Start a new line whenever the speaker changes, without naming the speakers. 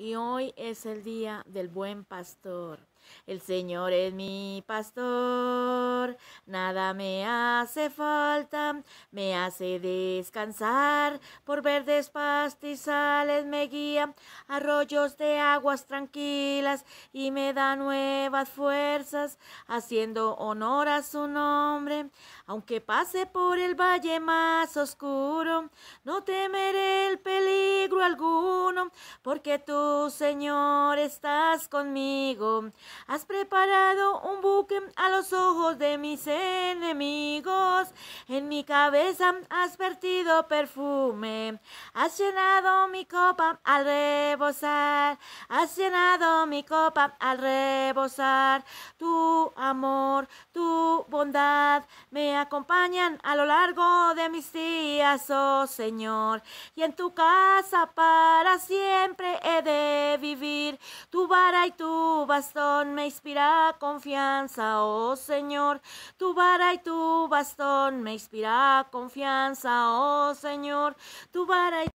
y hoy es el día del buen pastor. El Señor es mi pastor, nada me hace falta, me hace descansar, por verdes pastizales me guía, arroyos de aguas tranquilas y me da nuevas fuerzas, haciendo honor a su nombre. Aunque pase por el valle más oscuro, no temeré el peligro alguno, porque tú, Señor, estás conmigo. Has preparado un buque a los ojos de mis enemigos. En mi cabeza has vertido perfume. Has llenado mi copa al rebosar. Has llenado mi copa al rebosar. Tu amor, tu me acompañan a lo largo de mis días, oh Señor. Y en tu casa para siempre he de vivir. Tu vara y tu bastón me inspira confianza, oh Señor. Tu vara y tu bastón me inspira confianza, oh Señor. Tu vara y